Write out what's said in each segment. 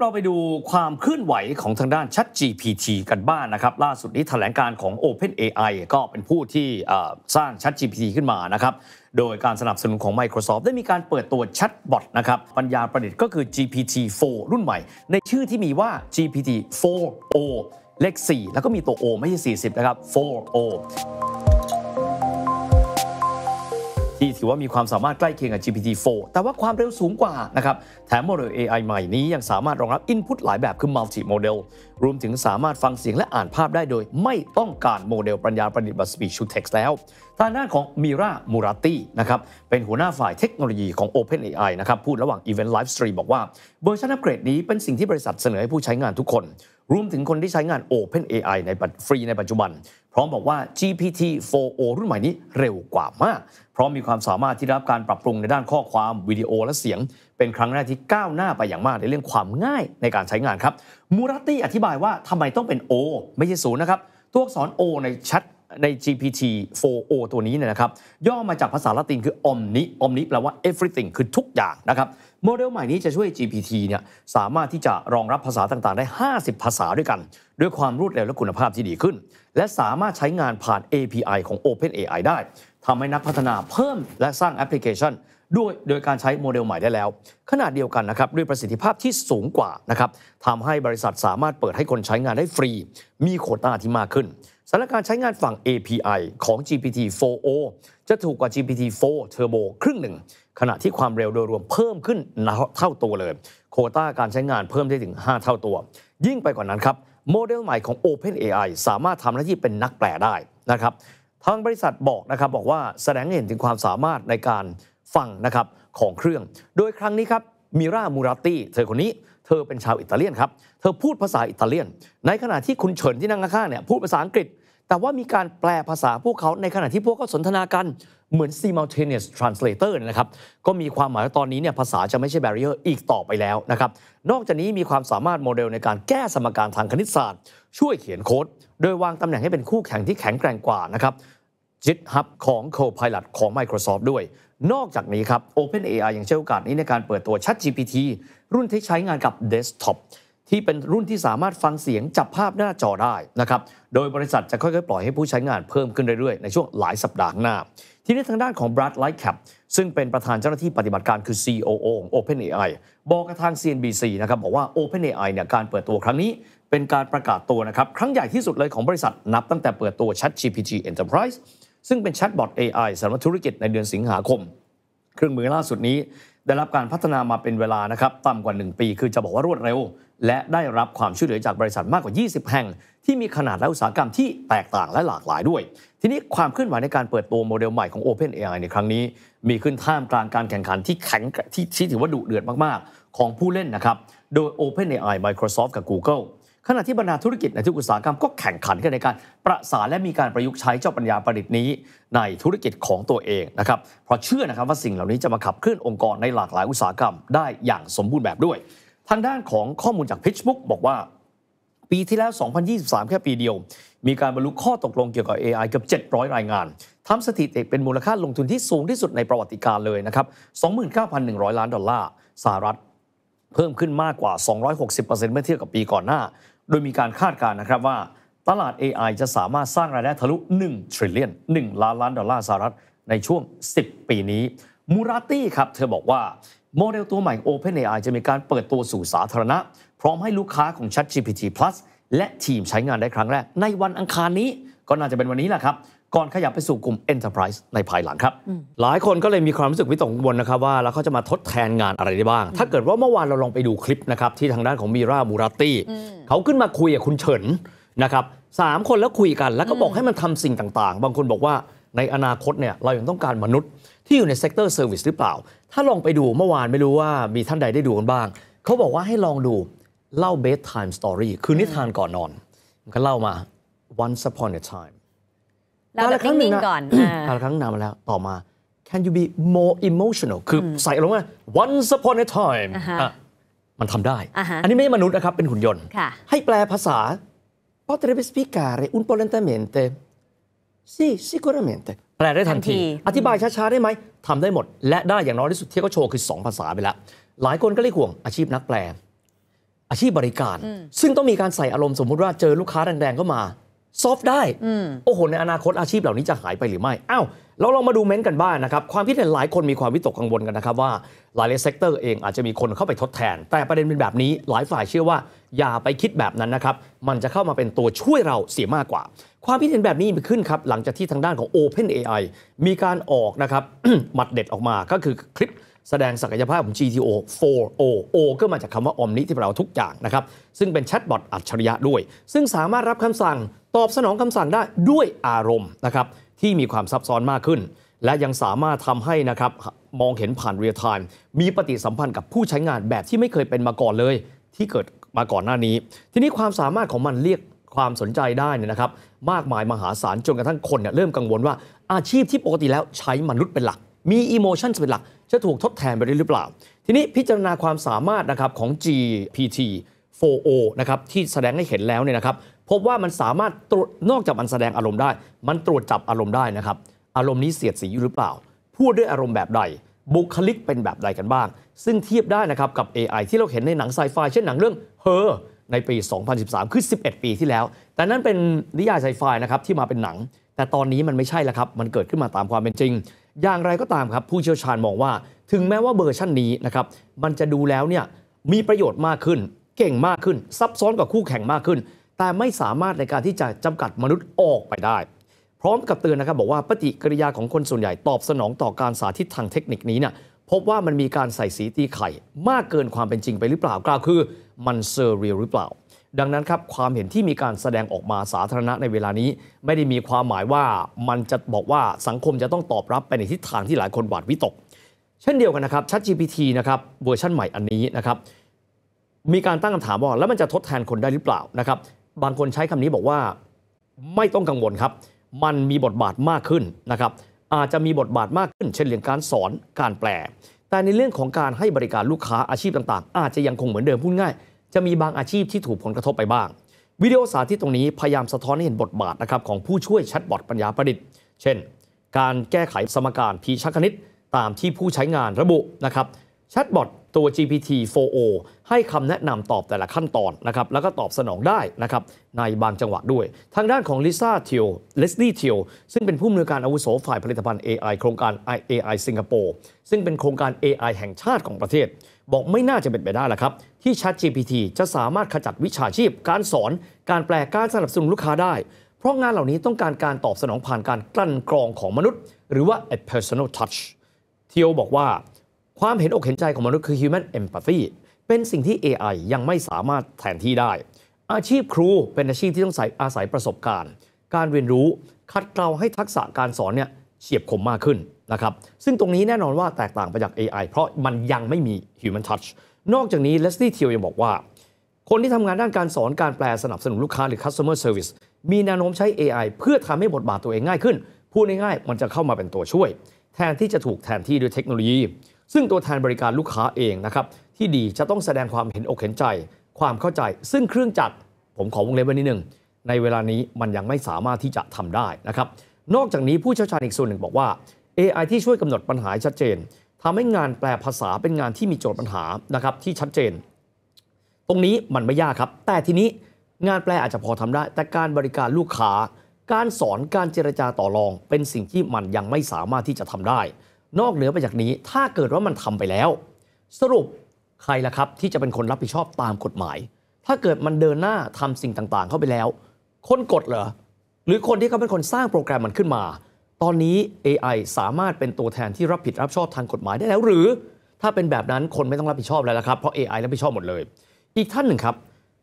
เราไปดูความเคลื่อนไหวของทางด้าน Chat GPT กันบ้างนนะครับ ล่าสุดนี้ถแถลงการของ OpenAI ก็เป็นผู้ที่สร้าง Chat GPT ขึ้นมานะครับ โดยการสนับสนุนของ Microsoft ได้มีการเปิดตัวแชทบอทนะครับ ปัญญาประดิษฐ์ก็คือ GPT-4 รุ่นใหม่ ในชื่อที่มีว่า GPT-4o เลข4แล้วก็มีตัว O ไม่ใช่ 40 นะครับ 4o ที่ถือว่ามีความสามารถใกล้เคียงกับ GPT-4 แต่ว่าความเร็วสูงกว่านะครับ แถมโมเดล AI ใหม่นี้ยังสามารถรองรับ Input หลายแบบคือ Multi Model รวมถึงสามารถฟังเสียงและอ่านภาพได้โดย ไม่ต้องการโมเดล ปัญญาประดิษฐ์แบบ Speech to Text แล้วทางด้านของมิรา มูราตีนะครับเป็นหัวหน้าฝ่ายเทคโนโลยีของ OpenAI นะครับพูดระหว่าง Event Live Stream บอกว่าเวอร์ชันอัปเกรดนี้เป็นสิ่งที่บริษัทเสนอให้ผู้ใช้งานทุกคน รวมถึงคนที่ใช้งาน OpenAI ในฟรีในปัจจุบัน พร้อมบอกว่า GPT 4o รุ่นใหม่นี้เร็วกว่ามากเพราะมีความสามารถที่รับการปรับปรุงในด้านข้อความวิดีโอและเสียง เป็นครั้งแรกที่ก้าวหน้าไปอย่างมากในเรื่องความง่ายในการใช้งานครับมูรัตตี้อธิบายว่าทำไมต้องเป็น O ไม่ใช่ศูนย์นะครับตัวอักษร O ในแชทใน GPT 4o ตัวนี้เนี่ยนะครับย่อมาจากภาษาละตินคือ omni omni แปลว่า everything คือทุกอย่างนะครับโมเดลใหม่นี้จะช่วย GPT เนี่ยสามารถที่จะรองรับภาษาต่างๆ ได้ 50 ภาษาด้วยกัน ด้วยความรวดเร็วและคุณภาพที่ดีขึ้น และสามารถใช้งานผ่าน API ของ OpenAI ได้ทำให้นักพัฒนาเพิ่มและสร้างแอปพลิเคชัน ด้วยโดยการใช้โมเดลใหม่ได้แล้วขณะเดียวกันนะครับด้วยประสิทธิภาพที่สูงกว่านะครับทำให้บริษัทสามารถเปิดให้คนใช้งานได้ฟรี มีโคต้าที่มากขึ้นถานการณ์ใช้งานฝั่ง API ของ GPT-4o จะถูกกว่า GPT-4 Turbo ครึ่งหนึ่ง ขณะที่ความเร็วโดยรวมเพิ่มขึ้นเท่าตัวเลย โคต้าการใช้งานเพิ่มได้ถึง 5 เท่าตัว ยิ่งไปกว่านั้นครับ โมเดลใหม่ของ OpenAI สามารถทำหน้าที่เป็นนักแปลได้นะครับทางบริษัทบอกนะครับบอกว่าแสดงเห็นถึงความสามารถในการฟังนะครับของเครื่อง โดยครั้งนี้ครับมิรา มูราตี้เธอคนนี้เธอเป็นชาวอิตาเลียนครับเธอพูดภาษาอิตาเลียนในขณะที่คุณเฉินที่นั่งข้างๆเนี่ยพูดภาษาอังกฤษแต่ว่ามีการแปลภาษาพวกเขาในขณะที่พวกเขาสนทนากัน เหมือน simultaneous translator นะครับก็มีความหมายว่าตอนนี้เนี่ยภาษาจะไม่ใช่ barrier อีกต่อไปแล้วนะครับนอกจากนี้มีความสามารถโมเดลในการแก้สมการทางคณิตศาสตร์ ช่วยเขียนโค้ด โดยวางตำแหน่งให้เป็นคู่แข่งที่แข็งแกร่งกว่านะครับจิตฮับของ Copilot ของ Microsoft ด้วย นอกจากนี้ครับ OpenAI ยังใช้โอกาสนี้ในการเปิดตัว ChatGPT รุ่นที่ใช้งานกับ Desktop ที่เป็นรุ่นที่สามารถฟังเสียงจับภาพหน้าจอได้นะครับ โดยบริษัทจะค่อยๆ ปล่อยให้ผู้ใช้งานเพิ่มขึ้นเรื่อยๆ ในช่วงหลายสัปดาห์หน้า ทีนี้ทางด้านของ Brad Lightcap ซึ่งเป็นประธานเจ้าหน้าที่ปฏิบัติการคือ COO ของ OpenAI บอกกับทาง CNBC นะครับบอกว่า OpenAI เนี่ยการเปิดตัวครั้งนี้เป็นการประกาศตัวนะครับ ครั้งใหญ่ที่สุดเลยของบริษัทนับตั้งแต่เปิดตัว ChatGPT Enterprise ซึ่งเป็นแชทบอท AI สำหรับธุรกิจในเดือนสิงหาคมเครื่องมือล่าสุดนี้ได้รับการพัฒนามาเป็นเวลานะครับต่ำกว่า 1 ปี คือจะบอกว่ารวดเร็ว และได้รับความช่วยเหลือจากบริษัทมากกว่า 20 แห่ง ที่มีขนาดและอุตสาหกรรมที่แตกต่างและหลากหลายด้วย ทีนี้ความเคลื่อนไหวในการเปิดตัวโมเดลใหม่ของ OpenAI ในครั้งนี้ มีขึ้นท่ามกลางการแข่งขันที่แข็งที่ถือว่าดุเดือดมากๆ ของผู้เล่นนะครับโดย OpenAI Microsoft กับ Google ขณะที่บรรดาธุรกิจในทุกอุตสาหกรรมก็แข่งขันกันในการประสานและมีการประยุกต์ใช้เจ้าปัญญาประดิษฐ์นี้ในธุรกิจของตัวเองนะครับ เพราะเชื่อนะครับว่าสิ่งเหล่านี้จะมาขับเคลื่อนองค์กรในหลากหลายอุตสาหกรรมได้อย่างสมบูรณ์แบบด้วย ทางด้านของข้อมูลจาก PitchBook บอกว่า ปีที่แล้ว 2023 แค่ปีเดียว มีการบรรลุข้อตกลงเกี่ยวกับ AI เกือบ700รายงานทำสถิติเป็นมูลค่าลงทุนที่สูงที่สุดในประวัติการเลยนะครับ29,100 ล้านดอลลาร์สหรัฐ เพิ่มขึ้นมากกว่า 260%เมื่อเทียบกับปีก่อนหน้าโดยมีการคาดการณ์นะครับว่าตลาด AI จะสามารถสร้างรายได้ทะลุ1 t r i l l i o n 1ล้านล้านดอลลาร์สหรัฐในช่วง 10 ปีนี้ มูราตี้ครับ เธอบอกว่า โมเดลตัวใหม่ OpenAI จะมีการเปิดตัวสู่สาธารณะ พร้อมให้ลูกค้าของ ChatGPT Plus และทีมใช้งานได้ครั้งแรกในวันอังคารนี้ก็น่าจะเป็นวันนี้แหละครับก่อนขยับไปสู่กลุ่ม Enterprise ในภายหลังครับ หลายคนก็เลยมีความรู้สึกวิตกกังวลนะครับว่า แล้วเขาจะมาทดแทนงานอะไรได้บ้าง ถ้าเกิดว่าเมื่อวานเราลองไปดูคลิปนะครับ ที่ทางด้านของมีราบูราตี้เขาขึ้นมาคุยกับคุณเฉินนะครับสามคนแล้วคุยกันแล้วก็บอกให้มันทำสิ่งต่างๆ บางคนบอกว่าในอนาคตเนี่ย เรายังต้องการมนุษย์ที่อยู่ในเซกเตอร์เซอร์วิสหรือเปล่า ถ้าลองไปดูเมื่อวานไม่รู้ว่ามีท่านใดได้ดูกันบ้าง เขาบอกว่าให้ลองดูเล่า bedtime story คือนิทานก่อนนอนก็เล่ามา once upon a time เรา้งหนึ่งก่อนเราครั้งนานมาแล้วต่อมา can you be more emotional คือใส่ลงมา once upon a time มันทำได้ อันนี้ไม่ใช่มนุษย์นะครับ เป็นหุ่นยนต์ ให้แปลภาษา potrebbe spiegare un po' lentamente sì sicuramente แปลได้ทันที อธิบายช้า ๆ ได้ไหมทำได้หมด และได้อย่างน้อยที่สุดที่เขาโชว์คือ 2 ภาษาไปแล้ว หลายคนก็เลยห่วงอาชีพนักแปล อาชีพบริการ ซึ่งต้องมีการใส่อารมณ์สมมุติว่าเจอลูกค้าแรงๆก็มาซอฟได้โอ้โหในอนาคตอาชีพเหล่านี้จะ หายไปหรือไม่อ้าวเราลองมาดูเม้นต์กันบ้างนนะครับความคิดเห็นหลายคนมีความวิตกกังวลกันนะครับว่าหลายเซกเตอร์เองอาจจะมีคนเข้าไปทดแทน แต่ประเด็นเป็นแบบนี้หลายฝ่ายเชื่อว่า อย่าไปคิดแบบนั้น นะ ครับ มันจะเข้ามาเป็นตัวช่วยเราเสียมากกว่า ความคิดเห็นแบบนี้มีขึ้นครับหลังจากที่ทางด้านของ Open AI มีการออกนะครับมัดเด็ดออกมาก็คือคลิปแสดงศักยภาพของ GTO 4O O ก็มาจากคำว่า Omni ที่แปลว่าทุกอย่างนะครับซึ่งเป็นแชทบอทอัจฉริยะด้วย ซึ่งสามารถรับคำสั่งตอบสนองคำสั่งได้ด้วยอารมณ์นะครับที่มีความซับซ้อนมากขึ้น และยังสามารถทำให้นะครับมองเห็นผ่านเรียลไทม์มีปฏิสัมพันธ์กับผู้ใช้งานแบบที่ไม่เคยเป็นมาก่อนเลยที่เกิดมาก่อนหน้านี้ ทีนี้ความสามารถของมันเรียกความสนใจได้เนี่ยนะครับมากมายมหาศาลจนกระทั่งคนเนี่ยเริ่มกังวลว่าอาชีพที่ปกติแล้วใช้มนุษย์เป็นหลักมีอิโมชันเป็นหลัก จะถูกทดแทนไปได้หรือเปล่า ทีนี้พิจารณาความสามารถนะครับของ GPT 4O นะครับที่แสดงให้เห็นแล้วเนี่ยนะครับพบว่ามันสามารถตรวจนอกจากมันแสดงอารมณ์ได้ มันตรวจจับอารมณ์ได้นะครับอารมณ์นี้เสียดสีอยู่หรือเปล่า พูดด้วยอารมณ์แบบใดบุคลิกเป็นแบบใดกันบ้าง ซึ่งเทียบได้นะครับกับ AI ที่เราเห็นในหนังไซไฟเช่นหนังเรื่องเฮอในปี 2013 คือ 11 ปีที่แล้วแต่นั้นเป็นนิยายไซไฟนะครับที่มาเป็นหนังแต่ตอนนี้มันไม่ใช่แล้วครับมันเกิดขึ้นมาตามความเป็นจริงอย่างไรก็ตามครับ ผู้เชี่ยวชาญมองว่า ถึงแม้ว่าเวอร์ชั่นนี้นะครับมันจะดูแล้วเนี่ยมีประโยชน์มากขึ้น เก่งมากขึ้น ซับซ้อนกว่าคู่แข่งมากขึ้น แต่ไม่สามารถในการที่จะจำกัดมนุษย์ออกไปได้ พร้อมกับเตือนนะครับบอกว่าปฏิกิริยาของคนส่วนใหญ่ตอบสนองต่อการสาธิตทางเทคนิคนี้เนี่ยพบว่ามันมีการใส่สีตีไข่มากเกินความเป็นจริงไปหรือเปล่ากล่าวคือมันเซอร์เรียลหรือเปล่าดังนั้นครับ ความเห็นที่มีการแสดงออกมาสาธารณะในเวลานี้ ไม่ได้มีความหมายว่ามันจะบอกว่าสังคมจะต้องตอบรับไปในทิศทางที่หลายคนหวาดวิตก เช่นเดียวกันนะครับ ChatGPT นะครับเวอร์ชันใหม่อันนี้นะครับ มีการตั้งคำถามว่าแล้วมันจะทดแทนคนได้หรือเปล่านะครับ บางคนใช้คำนี้บอกว่าไม่ต้องกังวลครับมันมีบทบาทมากขึ้นนะครับอาจจะมีบทบาทมากขึ้น เช่นเรื่องการสอนการแปล แต่ในเรื่องของการให้บริการลูกค้าอาชีพต่างๆ อาจจะยังคงเหมือนเดิมพูดง่ายจะมีบางอาชีพที่ถูกผลกระทบไปบ้าง วิดีโอสาธิตตรงนี้พยายามสะท้อนให้เห็นบทบาทนะครับของผู้ช่วยแชทบอทปัญญาประดิษฐ์ เช่นการแก้ไขสมการพีชคณิตตามที่ผู้ใช้งานระบุนะครับแชทบอทตัว GPT 4o ให้คำแนะนำตอบแต่ละขั้นตอนนะครับ แล้วก็ตอบสนองได้นะครับในบางจังหวะด้วย ทางด้านของลิซ่าเทียว เลสลี่เทียวซึ่งเป็นผู้อำนวยการอาวุโสฝ่ายผลิตภัณฑ์ AI โครงการ AI สิงคโปร์ซึ่งเป็นโครงการ AI แห่งชาติของประเทศ บอกไม่น่าจะเป็นไปได้ละครับที่ Chat GPT จะสามารถขจัดวิชาชีพ การสอนการแปลการสนับสนุนลูกค้าได้ เพราะงานเหล่านี้ต้องการการตอบสนองผ่านการกลั่นกรองของมนุษย์ หรือว่า a personal touch เทียวบอกว่าความเห็นอกเห็นใจของมนุษย์คือ human empathy เป็นสิ่งที่ AI ยังไม่สามารถแทนที่ได้ อาชีพครูเป็นอาชีพที่ต้องอาศัยประสบการณ์ การเรียนรู้ คัดเกลาให้ทักษะการสอนเนี่ยเฉียบคมมากขึ้นนะครับ ซึ่งตรงนี้แน่นอนว่าแตกต่างไปจาก AI เพราะมันยังไม่มี human touch นอกจากนี้ Leslie t i ียยังบอกว่า คนที่ทำงานด้านการสอนการแปล สนับสนุนลูกค้าหรือ customer service มีแนวโน้มใช้ AI เพื่อทำให้บทบาทตัวเองง่ายขึ้น พูดง่ายๆมันจะเข้ามาเป็นตัวช่วย แทนที่จะถูกแทนที่ด้วยเทคโนโลยีซึ่งตัวแทนบริการลูกค้าเองนะครับที่ดีจะต้องแสดงความเห็นอกเห็นใจความเข้าใจซึ่งเครื่องจักรผมขอวงเล็บไว้นิดนึงในเวลานี้มันยังไม่สามารถที่จะทำได้นะครับนอกจากนี้ผู้เชี่ยวชาญอีกส่วนหนึ่งบอกว่า AI ที่ช่วยกำหนดปัญหาชัดเจน ทำให้งานแปลภาษาเป็นงานที่มีโจทย์ปัญหานะครับที่ชัดเจน ตรงนี้มันไม่ยากครับ แต่ทีนี้งานแปลอาจจะพอทำได้ แต่การบริการลูกค้า การสอนการเจรจาต่อรอง เป็นสิ่งที่มันยังไม่สามารถที่จะทำได้นอกเหนือไปจากนี้ ถ้าเกิดว่ามันทำไปแล้ว สรุปใครล่ะครับ ที่จะเป็นคนรับผิดชอบตามกฎหมาย ถ้าเกิดมันเดินหน้าทำสิ่งต่างๆ เข้าไปแล้ว คนกดเหรอหรือคนที่เขาเป็นคนสร้างโปรแกรมมันขึ้นมา ตอนนี้ AI สามารถเป็นตัวแทนที่รับผิดรับชอบทางกฎหมายได้แล้ว หรือถ้าเป็นแบบนั้นคนไม่ต้องรับผิดชอบแล้วละครับเพราะ AI รับผิดชอบหมดเลย อีกท่านหนึ่งครับ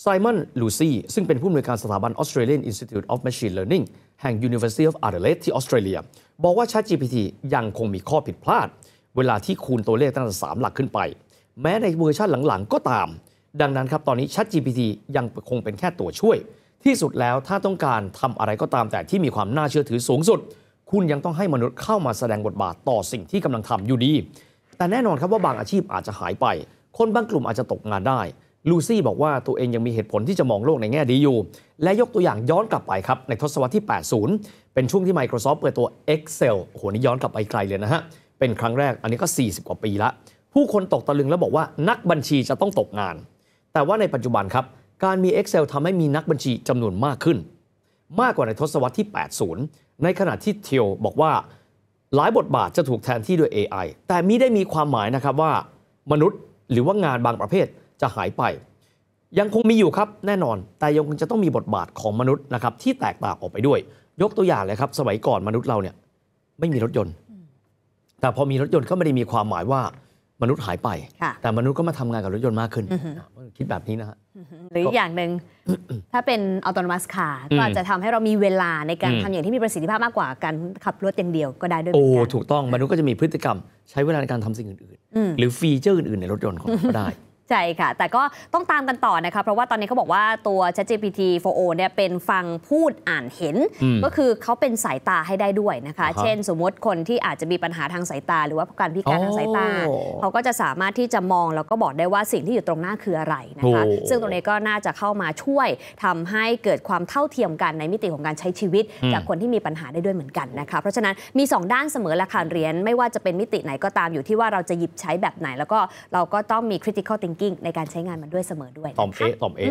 ไซมอน ลูซี่ซึ่งเป็นผู้อำนวยการสถาบัน Australian Institute of Machine Learning แห่ง University of Adelaide ที่ออสเตรเลียบอกว่า ChatGPT ยังคงมีข้อผิดพลาด เวลาที่คูณตัวเลขตั้งแต่3หลักขึ้นไป แม้ในเวอร์ชันหลังๆ ก็ตาม ดังนั้นครับ ตอนนี้ ChatGPT ยังคงเป็นแค่ตัวช่วย ที่สุดแล้วถ้าต้องการทำอะไรก็ตาม แต่ที่มีความน่าเชื่อถือสูงสุด คุณยังต้องให้มนุษย์เข้ามาแสดงบทบาทต่อสิ่งที่กำลังทำอยู่ดี แต่แน่นอนครับว่าบางอาชีพอาจจะหายไป คนบางกลุ่มอาจจะตกงานได้ลูซี่บอกว่าตัวเองยังมีเหตุผลที่จะมองโลกในแง่ดีอยู่ และยกตัวอย่างย้อนกลับไปครับ ในทศวรรษที่ 80 เป็นช่วงที่ Microsoft เปิดตัว Excel โห นี่ย้อนกลับไปไกลเลยนะฮะ เป็นครั้งแรก อันนี้ก็ 40 กว่าปีละ ผู้คนตกตะลึงแล้วบอกว่านักบัญชีจะต้องตกงาน แต่ว่าในปัจจุบันครับ การมี Excel ทำให้มีนักบัญชีจำนวนมากขึ้น มากกว่าในทศวรรษที่ 80 ในขณะที่เทียวบอกว่า หลายบทบาทจะถูกแทนที่ด้วย AI แต่มิได้มีความหมายนะครับว่ามนุษย์หรือว่างานบางประเภทจะหายไป ยังคงมีอยู่ครับแน่นอน แต่ยังคงจะต้องมีบทบาทของมนุษย์นะครับที่แตกต่างออกไปด้วย ยกตัวอย่างเลยครับสมัยก่อนมนุษย์เราเนี่ยไม่มีรถยนต์ แต่พอมีรถยนต์ก็ไม่ได้มีความหมายว่ามนุษย์หายไป แต่มนุษย์ก็มาทำงานกับรถยนต์มากขึ้น คิดแบบนี้นะฮะหรืออย่างหนึ่งถ้าเป็นอัตโนมัติคาร์ก็จะทำให้เรามีเวลาในการทำอย่างที่มีประสิทธิภาพมากกว่าการขับรถอย่างเดียวก็ได้ด้วยโอ้ถูกต้องมนุษย์ก็จะมีพฤติกรรม ใช้เวลาในการทำสิ่งอื่นๆ หรือฟีเจอร์อื่นๆ ในรถยนต์ของเก็ได้ใช่ค่ะ แต่ก็ต้องตามกันต่อนะคะ เพราะว่าตอนนี้เขาบอกว่าตัว ChatGPT 4o เนี่ยเป็นฟังพูดอ่านเห็น ก็คือเขาเป็นสายตาให้ได้ด้วยนะคะ เช่นสมมติคนที่อาจจะมีปัญหาทางสายตา หรือว่าการพิการทางสายตา เขาก็จะสามารถที่จะมองแล้วก็บอกได้ว่าสิ่งที่อยู่ตรงหน้าคืออะไรนะคะ ซึ่งตรงนี้ก็น่าจะเข้ามาช่วย ทำให้เกิดความเท่าเทียมกันในมิติของการใช้ชีวิตจากคนที่มีปัญหาได้ด้วยเหมือนกันนะคะ เพราะฉะนั้นมี 2 ด้านเสมอละค่ะ เรียนไม่ว่าจะเป็นมิติไหนก็ตามอยู่ที่ว่าเราจะหยิบใช้แบบไหน แล้วก็เราก็ต้องมี critical thinking thinking ในการใช้งานมันด้วยเสมอด้วยต่อมเอ๊ต่อมเอ๊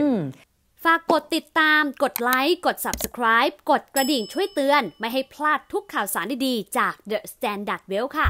ฝากกดติดตาม กดไลค์ กด subscribe กดกระดิ่งช่วยเตือน ไม่ให้พลาดทุกข่าวสารดีๆจาก The Standard Well ค่ะ